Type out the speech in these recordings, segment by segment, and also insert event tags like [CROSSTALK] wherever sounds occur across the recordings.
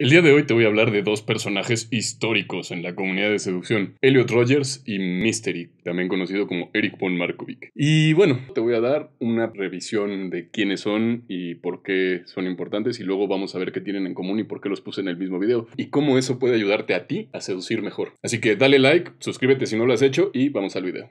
El día de hoy te voy a hablar de dos personajes históricos en la comunidad de seducción, Elliot Rogers y Mystery, también conocido como Eric von Markovic. Y bueno, te voy a dar una revisión de quiénes son y por qué son importantes y luego vamos a ver qué tienen en común y por qué los puse en el mismo video y cómo eso puede ayudarte a ti a seducir mejor. Así que dale like, suscríbete si no lo has hecho y vamos al video.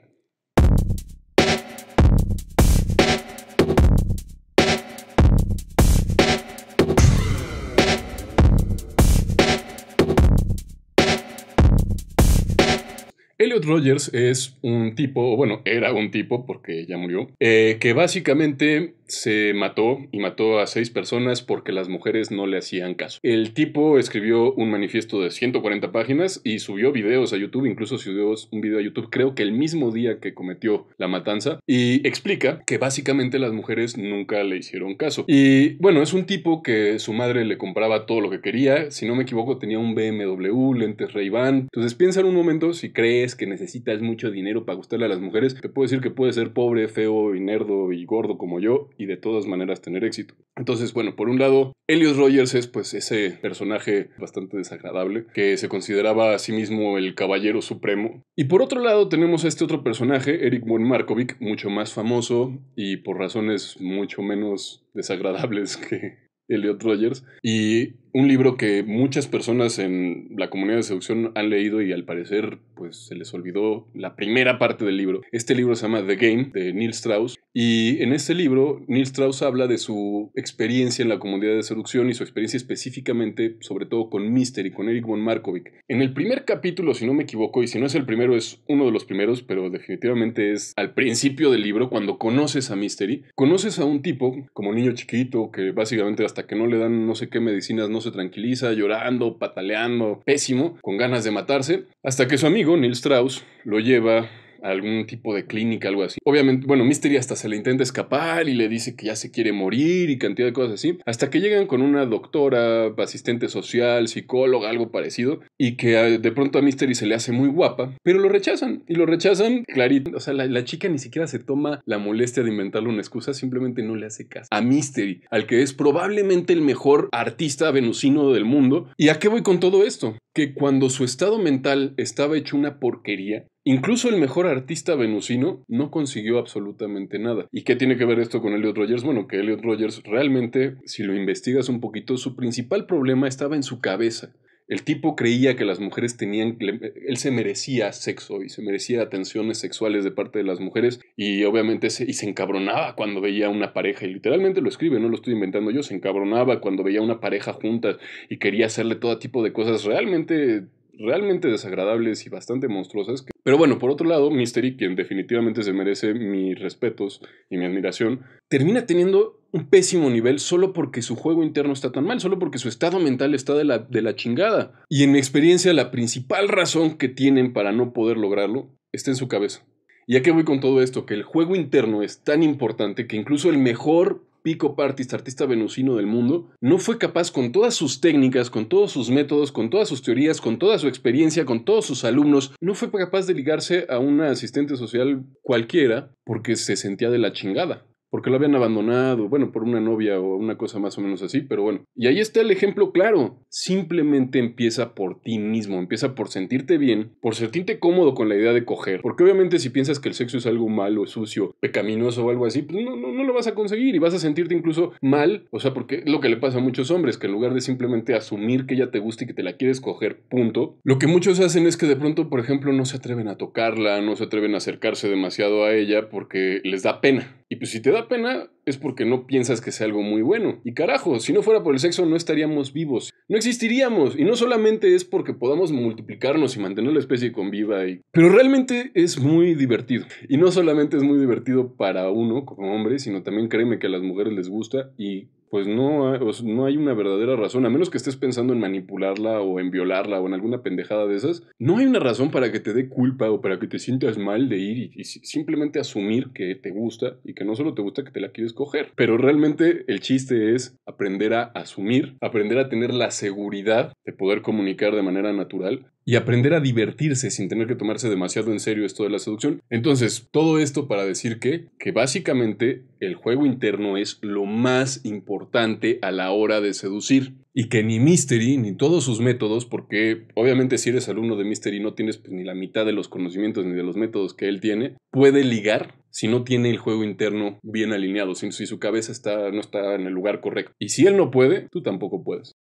Elliot Rogers es un tipo, bueno, era un tipo porque ya murió, eh, que básicamente se mató y mató a seis personas porque las mujeres no le hacían caso. El tipo escribió un manifiesto de 140 páginas y subió videos a YouTube, incluso subió un video a YouTube creo que el mismo día que cometió la matanza y explica que básicamente las mujeres nunca le hicieron caso. Y bueno, es un tipo que su madre le compraba todo lo que quería, si no me equivoco tenía un BMW, lentes ray -Ban. entonces piensa en un momento si crees que necesitas mucho dinero para gustarle a las mujeres, te puedo decir que puedes ser pobre, feo y nerdo y gordo como yo y de todas maneras tener éxito. Entonces, bueno, por un lado, Elliot Rogers es pues ese personaje bastante desagradable que se consideraba a sí mismo el caballero supremo. Y por otro lado tenemos a este otro personaje, Eric von Markovic, mucho más famoso y por razones mucho menos desagradables [LAUGHS] que Elliot Rogers. Y un libro que muchas personas en la comunidad de seducción han leído y al parecer pues se les olvidó la primera parte del libro. Este libro se llama The Game de Neil Strauss y en este libro Neil Strauss habla de su experiencia en la comunidad de seducción y su experiencia específicamente sobre todo con Mister y con Eric von Markovic. En el primer capítulo, si no me equivoco, y si no es el primero es uno de los primeros, pero definitivamente es al principio del libro cuando conoces a Mystery, conoces a un tipo como niño chiquito que básicamente hasta que no le dan no sé qué medicinas no se tranquiliza, llorando, pataleando, pésimo, con ganas de matarse, hasta que su amigo Neil Strauss lo lleva algún tipo de clínica, algo así. Obviamente, bueno, Mystery hasta se le intenta escapar y le dice que ya se quiere morir y cantidad de cosas así. Hasta que llegan con una doctora, asistente social, psicóloga, algo parecido, y que eh, de pronto a Mystery se le hace muy guapa, pero lo rechazan. Y lo rechazan clarito. O sea, la, la chica ni siquiera se toma la molestia de inventarle una excusa, simplemente no le hace caso. A Mystery, al que es probablemente el mejor artista venusino del mundo. ¿Y a qué voy con todo esto? Que cuando su estado mental estaba hecho una porquería, Incluso el mejor artista venusino no consiguió absolutamente nada. ¿Y qué tiene que ver esto con Elliot Rogers? Bueno, que Elliot Rogers realmente, si lo investigas un poquito, su principal problema estaba en su cabeza. El tipo creía que las mujeres tenían, él se merecía sexo y se merecía atenciones sexuales de parte de las mujeres y obviamente se, y se encabronaba cuando veía una pareja y literalmente lo escribe, no lo estoy inventando yo, se encabronaba cuando veía una pareja juntas y quería hacerle todo tipo de cosas realmente realmente desagradables y bastante monstruosas. Pero bueno, por otro lado, Mystery, e, quien definitivamente se merece mis respetos y mi admiración, termina teniendo un pésimo nivel solo porque su juego interno está tan mal, solo porque su estado mental está de la, de la chingada. Y en mi experiencia, la principal razón que tienen para no poder lograrlo está en su cabeza. ¿Y aquí voy con todo esto? Que el juego interno es tan importante que incluso el mejor Pico Partista artista venusino del mundo, no fue capaz con todas sus técnicas, con todos sus métodos, con todas sus teorías, con toda su experiencia, con todos sus alumnos, no fue capaz de ligarse a una asistente social cualquiera porque se sentía de la chingada porque lo habían abandonado, bueno, por una novia o una cosa más o menos así, pero bueno. Y ahí está el ejemplo claro. Simplemente empieza por ti mismo, empieza por sentirte bien, por sentirte cómodo con la idea de coger, porque obviamente si piensas que el sexo es algo malo, sucio, pecaminoso o algo así, pues no, no, lo vas a conseguir y vas a sentirte incluso mal, o sea, porque lo que le pasa a muchos hombres, que en lugar de simplemente asumir que ella te gusta y que te la quieres coger, punto, lo que muchos hacen es que de pronto, por ejemplo, no se atreven a tocarla, no se atreven a acercarse demasiado a ella porque les da pena. Pues, si te da pena, es porque no piensas que sea algo muy bueno. Y carajo, si no fuera por el sexo no estaríamos vivos, no existiríamos. Y no solamente es porque podamos multiplicarnos y mantener la especie con viva y... pero realmente es muy divertido. Y no solamente es muy divertido para uno como hombre, sino también créeme que a las mujeres les gusta y pues no hay, no hay una verdadera razón, a menos que estés pensando en manipularla o en violarla o en alguna pendejada de esas, no hay una razón para que te dé culpa o para que te sientas mal de ir y, y simplemente asumir que te gusta y que no solo te gusta que te la quieres coger, pero realmente el chiste es aprender a asumir, aprender a tener la seguridad de poder comunicar de manera natural y aprender a divertirse sin tener que tomarse demasiado en serio esto de la seducción. Entonces, todo esto para decir que, que básicamente el juego interno es lo más importante a la hora de seducir y que ni Mystery ni todos sus métodos, porque obviamente si eres alumno de Mystery no tienes pues, ni la mitad de los conocimientos ni de los métodos que él tiene, puede ligar si no tiene el juego interno bien alineado, si, su cabeza está, no está en el lugar correcto. Y si él no puede, tú tampoco puedes.